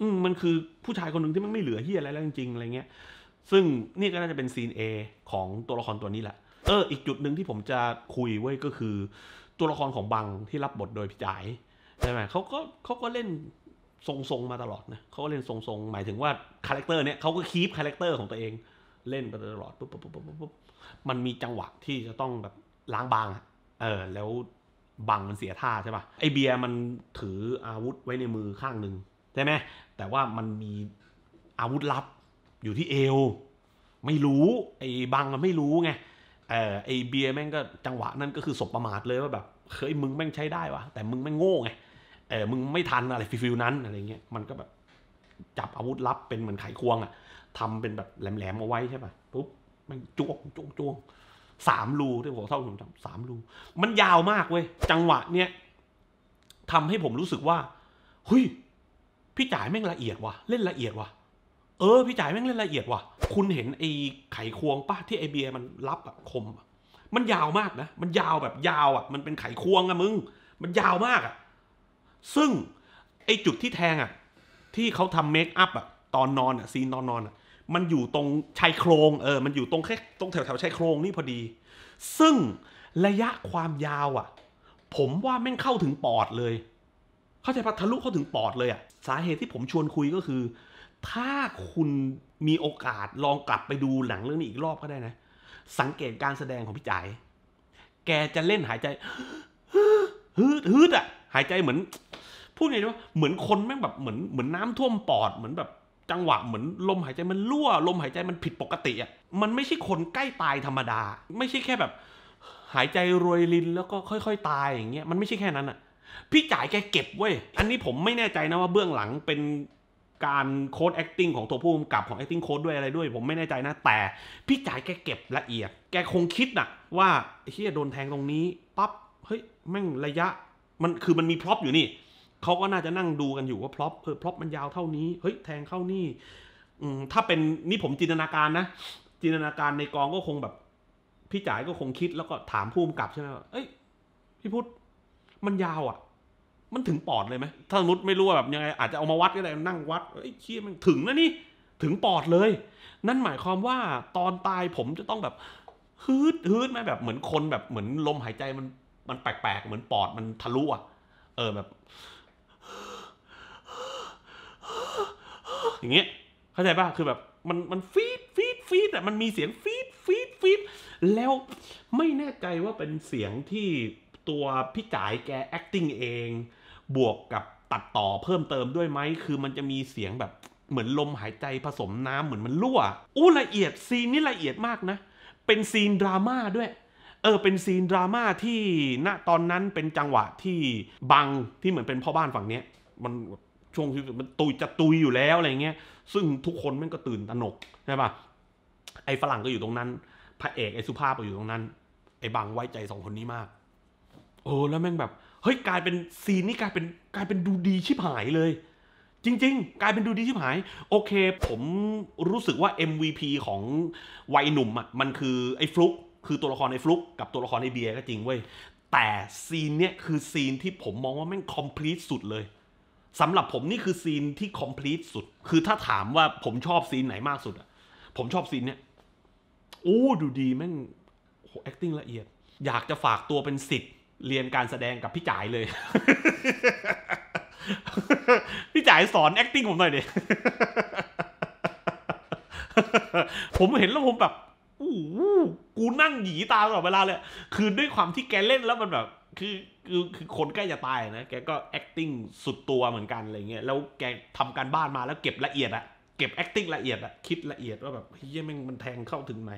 อืมมันคือผู้ชายคนหนึ่งที่มันไม่เหลือเฮียอะไรแล้วจริงๆอะไรเงี้ย ซึ่งนี่ก็น่าจะเป็นซีน A ของตัวละครตัวนี้แหละ เออ อีกจุดหนึ่งที่ผมจะคุยไว้ก็คือ ตัวละครของบังที่รับบทโดยพี่จ๋ายใช่ไหมเขาก็เขาก็เล่นทรงๆ มาตลอดนะ เขาก็เล่นทรงๆ หมายถึงว่าคาแรคเตอร์เนี้ยเขาก็คีบคาแรคเตอร์ของตัวเองเล่นไปตลอดปุ๊บปุ๊บปุ๊บปุ๊บปุ๊บมันมีจังหวะที่จะต้องแบบล้างบางเออแล้วบังมันเสียท่าใช่ป่ะไอเบียมันถืออาวุธไว้ในมือข้างหนึ่งใช่ไหมแต่ว่ามันมีอาวุธลับอยู่ที่เอวไม่รู้ ไอบังมันไม่รู้ไงเออไอเบียแม่งก็จังหวะนั้นก็คือสบประมาทเลยว่าแบบเฮ้ยมึงแม่งใช้ได้วะแต่มึงแม่งโง่ไงเออมึงไม่ทันอะไรฟิลนั้นอะไรเงี้ยมันก็แบบจับอาวุธลับเป็นเหมือนไขควงอะ่ะทำเป็นแบบแหลมๆเอาไว้ใช่ป่ะ ปุ๊บมันจ้วงจ้วงจ้วงสามรูที่ผมเท่าผมจำสามรูมันยาวมากเว้ยจังหวะเนี้ยทำให้ผมรู้สึกว่าเฮ้ย พี่จ่ายแม่งละเอียด ว่ะ เล่นละเอียด ว่ะ เออ พี่จ่ายแม่งเล่นละเอียด ว่ะ คุณเห็นไอ้ไขควงป้าที่ไอเบียมันรับอะคม มันยาวมากนะมันยาวแบบยาวอะมันเป็นไขควงอะมึง มันยาวมากอะซึ่งไอจุดที่แทงอะที่เขาทำเมคอัพอะตอนนอนอ่ะ ซีนตอนนอนอ่ะมันอยู่ตรงชายโครงเออมันอยู่ตรงแค่ตรงแถวแถวชายโครง นี่พอดี ซึ่งระยะความยาวอ่ะ ผมว่าแม่งเข้าถึงปอดเลยเข้าใจปะทะลุเข้าถึงปอดเลยอ่ะ สาเหตุที่ผมชวนคุยก็คือ ถ้าคุณมีโอกาสลองกลับไปดูหนังเรื่องนี้อีกรอบก็ได้นะสังเกตการแสดงของพี่จ๋ายแกจะเล่นหายใจฮึดฮึดอ่ะหายใจเหมือน พูดไงดีว่า เหมือนคนแม่งแบบเหมือนเหมือนน้ำท่วมปอดเหมือนแบบจังหวะเหมือนลมหายใจมันรั่วลมหายใจมันผิดปกติอ่ะมันไม่ใช่คนใกล้ตายธรรมดา ไม่ใช่แค่แบบ หายใจรวยลินแล้วก็ค่อยๆตายอย่างเงี้ยมันไม่ใช่แค่นั้นอ่ะพี่จ่ายแกเก็บเว้ยอันนี้ผมไม่แน่ใจนะว่าเบื้องหลังเป็นการโค้ด acting ของตัวผู้กำกับของ acting c o a c ด้วยอะไรด้วย ผมไม่แน่ใจนะแต่พี่จ่ายแกเก็บละเอียด แกคงคิดนะว่าเฮียโดนแทงตรงนี้ปั๊บเฮ้ยแม่งระยะมันคือมันมีพร็อพอยู่นี่เขาก็น่าจะนั่งดูกันอยู่ว่าพร็อพเอพร็อมันยาวเท่านี้ เฮ้ยแทงเข้านี่อืถ้าเป็นนี่ผมจินตนาการนะจินตนาการในกองก็คงแบบพี่จ๋ายก็คงคิดแล้วก็ถามผู้กำกับใช่ไหมว่าเอ้ย พี่พุทธมันยาวอะ่ะ มันถึงปอดเลยไหม ถ้านุษย์ไม่รู้แบบยังไงอาจจะเอามาวัดก็ได้นั่งวัดเอ้ยเชี่ยมันถึงแล้วนี่ ถึงปอดเลย นั่นหมายความว่าตอนตายผมจะต้องแบบฮืดฮืดไหมแบบเหมือนคนแบบ เหมือนลมหายใจมันมันแปลกๆเหมือนปอดมันทะลุอ่ะ เออแบบอย่างเงี้ยเข้าใจป่ะ คือแบบ มัน มันฟีดฟีดฟีดอ่ะมันมีเสียงฟีดฟีดฟีดแล้วไม่แน่ใจว่าเป็นเสียงที่ตัว พี่จ๋ายแก acting เอง บวกกับตัดต่อเพิ่มเติมด้วยไหม คือมันจะมีเสียงแบบเหมือนลมหายใจผสมน้ำเหมือนมันรั่วอู้ละเอียดซีนนี่ละเอียดมากนะ เป็นซีนดราม่าด้วยเออเป็นซีนดราม่าที่ณตอนนั้นเป็นจังหวะที่บังที่เหมือนเป็นพ่อบ้านฝั่งเนี้ยมันช่วงีมันตุยจะตุยอยู่แล้วอะไรเงี้ย ซึ่งทุกคนมันก็ตื่นตระหนกใช่ปะไอ้ฝรั่งก็อยู่ตรงนั้น พระเอกไอ้สุภาพก็อยู่ตรงนั้น ไอ้บางไว้ใจสองคนนี้มาก เออแล้วแม่งแบบ เฮ้ยกลายเป็นซีนนี้กลายเป็นกลายเป็นดูดีชิบหายเลย จริง ๆ กลายเป็นดูดีชิบหาย โอเคผมรู้สึกว่า MVP ของวัยหนุ่มอ่ะมันคือไอ้ฟลุกคือตัวละครไอ้ฟลุกกับตัวละครไอ้เบียร์ก็จริงเว้ย แต่ซีนเนี้ยคือซีนที่ผมมองว่าแม่งคอมพลีทสุดเลยสำหรับผมนี่คือซีนที่คอมพลีทสุด คือถ้าถามว่าผมชอบซีนไหนมากสุดอะผมชอบซีนเนี้ยโอ้ ดูดี แม่งโห acting ละเอียด อยากจะฝากตัวเป็นสิทธิ์เรียนการแสดงกับพี่จ๋ายเลย พี่จ๋ายสอน acting ผมหน่อยดิ ผมเห็นแล้วผมแบบ อู้กูนั่งหยีตาตลอดเวลาเลย คือด้วยความที่แกเล่นแล้วมันแบบคือคือคือ คนใกล้จะตายนะแกก็ acting สุดตัวเหมือนกันอะไรเงี้ยแล้วแกทำการบ้านมาแล้วเก็บละเอียดอะเก็บ acting ละเอียดอะคิดละเอียด ว่าแบบเฮ้ย แม่งมันแทงเข้าถึงไหน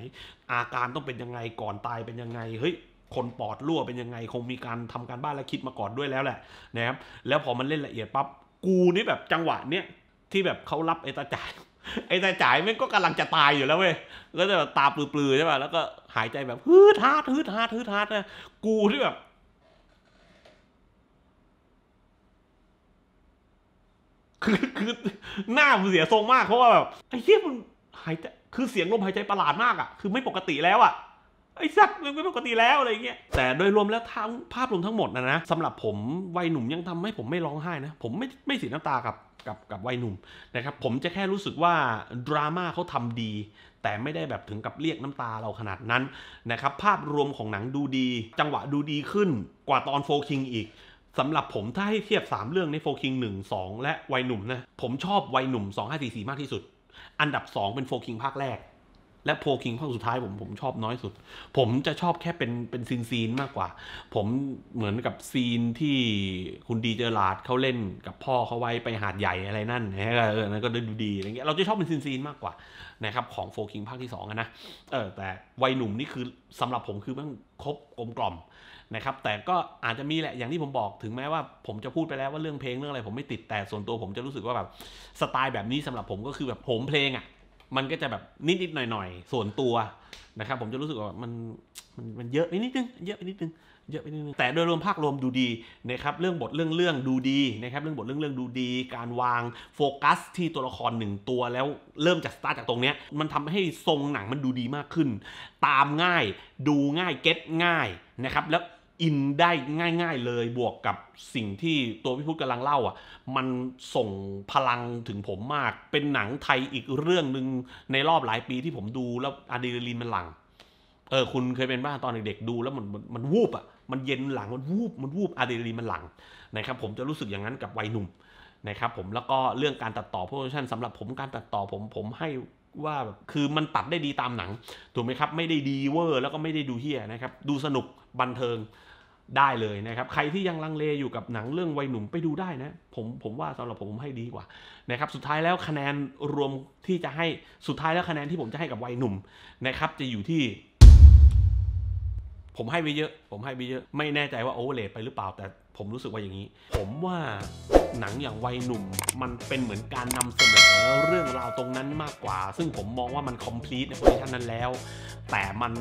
อาการต้องเป็นยังไงก่อนตายเป็นยังไงเฮ้ย คนปอดรั่วเป็นยังไง คงมีการทำการบ้านและคิดมาก่อนด้วยแล้วแหละนะครับแล้วพอมันเล่นละเอียดปั๊บกูนี่แบบจังหวะเนี้ยที่แบบเขารับไอ้ตาจ่ายไอ้ตาจ่ายแม่งก็กำลังจะตายอยู่แล้วเว้ย็จะแจะตาปลือๆใช่ป่ะแล้วก็หายใจแบบฮืดฮาดฮืดฮาดฮืดฮาดนะกูที่แบบคือคือหน้ามันเสียทรงมากเพราะว่าแบบไอ้เหี้ยมันหายใจคือเสียงลมหายใจประหลาดมากอ่ะคือไม่ปกติแล้วอ่ะไอ้สัตว์มันไม่ปกติแล้วอะไรเงี้ยแต่โดยรวมแล้วทั้งภาพรวมทั้งหมดนะนะสำหรับผมวัยหนุ่มยังทำให้ผมไม่ร้องไห้นะ ผมไม่ไม่เสียน้ำตากับกับกับวัยหนุ่มนะครับผมจะแค่รู้สึกว่าดราม่าเขาทำดีแต่ไม่ได้แบบถึงกับเรียกน้ำตาเราขนาดนั้นนะครับภาพรวมของหนังดูดีจังหวะดูดีขึ้นกว่าตอนโฟคิงอีกสำหรับผมถ้าให้เทียบ 3 เรื่องในโฟคิงหนึ่งสองและวัยหนุ่มนะ ผมชอบวัยหนุ่ม 2 5 4 4 มากที่สุด อันดับ 2 เป็นโฟคิงภาคแรก และโฟคิงภาคสุดท้ายผมผมชอบน้อยสุด ผมจะชอบแค่เป็นเป็นซีนซีนมากกว่า ผมเหมือนกับซีนที่คุณดีเจอราดเขาเล่นกับพ่อเขาไว้ไปหาดใหญ่อะไรนั่นนะ้ก็ดูดีอะไรเงี้ยเราจะชอบเป็นซีนซีนมากกว่านะครับของโฟกิงภาคที่2นะเออแต่วัยหนุ่มนี่คือสำหรับผมคือมันครบกลมกล่อมนะครับแต่ก็อาจจะมีแหละอย่างที่ผมบอกถึงแม้ว่าผมจะพูดไปแล้วว่าเรื่องเพลงเรื่องอะไรผมไม่ติดแต่ส่วนตัว ผมจะรู้สึกว่าแบบสไตล์แบบนี้สำหรับผมก็คือแบบผมเพลงอะ่ะมันก็จะแบบนิดๆหน่อยๆส่วนตัวนะครับผมจะรู้สึกว่ามันมันมันเยอะไปนิดนึงเยอะไปนิดนึงเยอะไปนิดนึงแต่โดยรวมภาครวมดูดีนะครับ เรื่องบทเรื่องเรื่องดูดีนะครับ เรื่องบทเรื่องเรื่องดูดี การวางโฟกัสที่ตัวละครหนึ่งตัวแล้วเริ่มจากสตาร์จากตรงเนี้ยมันทำให้ทรงหนังมันดูดีมากขึ้น ตามง่าย ดูง่าย เก็ตง่ายนะครับ แล้วอินได้ง่าย ๆเลย บวกกับสิ่งที่ตัวพี่พุทธกำลังเล่าอ่ะ มันส่งพลังถึงผมมาก เป็นหนังไทยอีกเรื่องหนึ่งในรอบหลายปีที่ผมดูแล้วอะดรีนาลีนมันหลัง่งเออคุณเคยเป็นบ้างตอนเด็กๆดูแล้วมันมันวูบอ่ะมันเย็นหลังมันวูบมันวูบอะดรีนาลีนมันหลังนะครับผมจะรู้สึกอย่างนั้นกับวัยหนุ่มนะครับผมแล้วก็เรื่องการตัดต่อโปรโมชั่นสำหรับผมการตัดต่อผม ผมให้ว่าคือมันตัดได้ดีตามหนัง ถูกไหมครับ ไม่ได้ดีเวอร์ แล้วก็ไม่ได้ดูเฮียนะครับ ดูสนุกบันเทิงได้เลยนะครับใครที่ยังลังเลอยู่กับหนังเรื่องวัยหนุ่มไปดูได้นะผมผมว่าสำหรับผมให้ดีกว่านะครับสุดท้ายแล้วคะแนนรวมที่จะให้สุดท้ายแล้วคะแนนที่ผมจะให้กับวัยหนุ่มนะครับจะอยู่ที่ผมให้ไปเยอะ ผมให้ไปเยอะ ไม่แน่ใจว่าโอเวอร์เลทไปหรือเปล่า แต่ผมรู้สึกว่าอย่างนี้ ผมว่าหนังอย่างวัยหนุ่มมันเป็นเหมือนการนำเสนอเรื่องราวตรงนั้นมากกว่า ซึ่งผมมองว่ามันคอมพลีทในโพสิชันนั้นแล้ว แต่มัน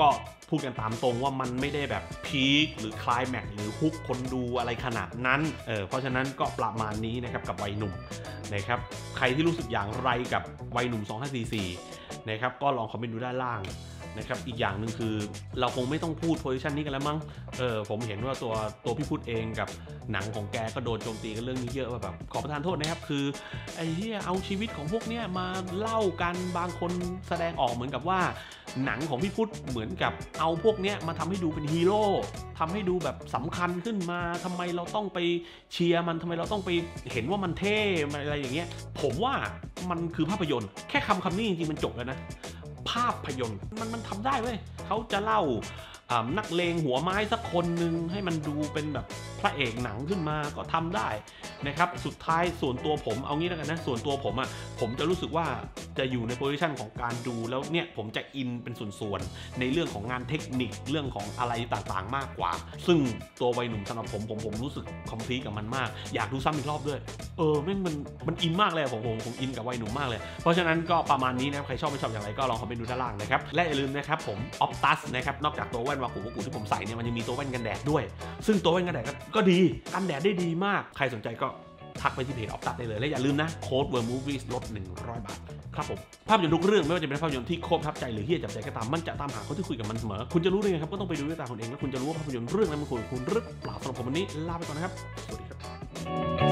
ก็พูดกันตามตรงว่ามันไม่ได้แบบพีคหรือคลายแม็กหรือฮุกคนดูอะไรขนาดนั้น เออ เพราะฉะนั้นก็ประมาณนี้นะครับกับวัยหนุ่ม นะครับ ใครที่รู้สึกอย่างไรกับวัยหนุ่ม 2544 นะครับ ก็ลองคอมเมนต์ดูด้านล่างนะครับ อีกอย่างหนึ่งคือเราคงไม่ต้องพูดโพซิชันนี้กันแล้วมั้ง เออผมเห็นว่าตัวตัวพี่พูดเองกับหนังของแกก็โดนโจมตีกันเรื่องนี้เยอะว่าแบบขอประทานโทษนะครับ คือไอ้เหี้ยเอาชีวิตของพวกเนี้ยมาเล่ากันบางคนแสดงออกเหมือนกับว่า หนังของพี่พุทธเหมือนกับเอาพวกเนี้ยมาทำให้ดูเป็นฮีโร่ทำให้ดูแบบสำคัญขึ้นมาทำไมเราต้องไปเชียร์มันทำไมเราต้องไปเห็นว่ามันเท่อะไรอย่างเงี้ยผมว่ามันคือภาพยนตร์ แค่คำคำนี้จริงๆมันจบแล้วนะภาพยนตร์มันมันทำได้เว้ยเขาจะเล่านักเลงหัวไม้สักคนนึงให้มันดูเป็นแบบพระเอกหนังขึ้นมาก็ทำได้นะครับสุดท้ายส่วนตัวผมเอางี้แล้วกันนะส่วนตัวผมอะ่ะผมจะรู้สึกว่าจะอยู่ในโพสิชันของการดูแล้วเนี่ยผมจะอินเป็นส่วนๆในเรื่องของงานเทคนิคเรื่องของอะไรต่างๆมากกว่า ซึ่งตัววัยหนุ่มสำหรับผมผมผมรู้สึกคอมพลีกับมันมากอยากดูซ้ำอีกรอบด้วย เออแม่งมันมันอินมากเลยผมผมผมอินกับวัยหนุ่มมากเลย เพราะฉะนั้นก็ประมาณนี้นะใครชอบไม่ชอบอย่างไรก็ลองคอมเมนต์ดูด้านล่างนะครับและอย่าลืมนะครับผมออฟตัสนะครับนอกจากตัวแว่นวากุวากุที่ผมใส่เนี่ยมันยังมีตัวแว่นกันแดดด้วย ซึ่งตัวแว่นกันแดดก็ก็ดีกันแดดได้ดีมาก ใครสนใจก็ทักไปที่เพจออฟตัดได้เลย และอย่าลืมนะ โค้ดเวิร์มูฟวี่ลด 100 บาท ครับผม ภาพยนตร์ทุกเรื่อง ไม่ว่าจะเป็นภาพยนตร์ที่โคตรทับใจหรือเฮี้ยจับใจก็ตาม มันจะตามหาคนที่คุยกับมันเสมอ คุณจะรู้ได้ไงครับ ก็ต้องไปดูด้วยตาคุณเอง แล้วคุณจะรู้ว่าภาพยนตร์เรื่องนั้นมันควรคุณหรือเปล่าสำหรับผมวันนี้ลาไปก่อนนะครับ สวัสดีครับ